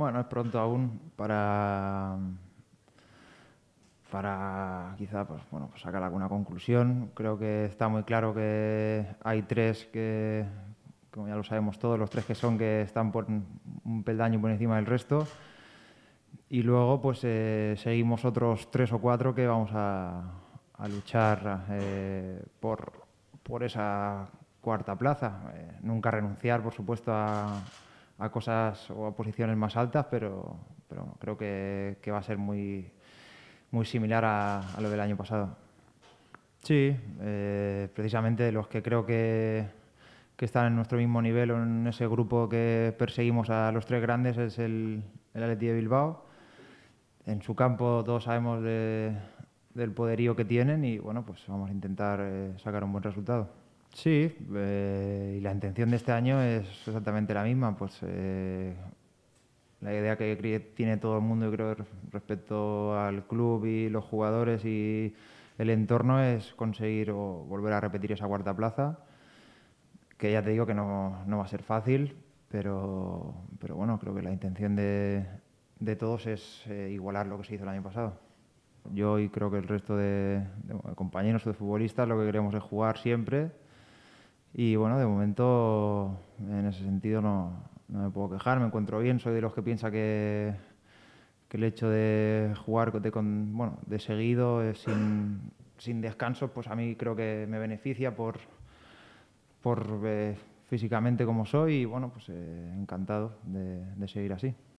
Bueno, es pronto aún para, para quizá pues, bueno, pues sacar alguna conclusión. Creo que está muy claro que hay tres que, como ya lo sabemos todos, los tres que son que están por un peldaño por encima del resto. Y luego pues eh, seguimos otros tres o cuatro que vamos a, luchar eh, por, por esa cuarta plaza. Eh, nunca renunciar, por supuesto, a, a cosas o a posiciones más altas, pero, pero creo que, va a ser muy, muy similar a, lo del año pasado. Sí, eh, precisamente los que creo que, están en nuestro mismo nivel o en ese grupo que perseguimos a los tres grandes es el, el de Bilbao. En su campo todos sabemos del poderío que tienen y bueno, pues vamos a intentar eh, sacar un buen resultado. Sí, eh, y la intención de este año es exactamente la misma, pues eh, la idea que tiene todo el mundo, creo, respecto al club y los jugadores y el entorno es conseguir o volver a repetir esa cuarta plaza, que ya te digo que no, va a ser fácil, pero, bueno, creo que la intención de, todos es eh, igualar lo que se hizo el año pasado. Yo y creo que el resto de, compañeros o de futbolistas lo que queremos es jugar siempre y bueno, de momento en ese sentido no, me puedo quejar, me encuentro bien, soy de los que piensa que, el hecho de jugar de, seguido eh, sin, descanso, pues a mí creo que me beneficia por, por eh, físicamente como soy y bueno, pues eh, encantado de seguir así.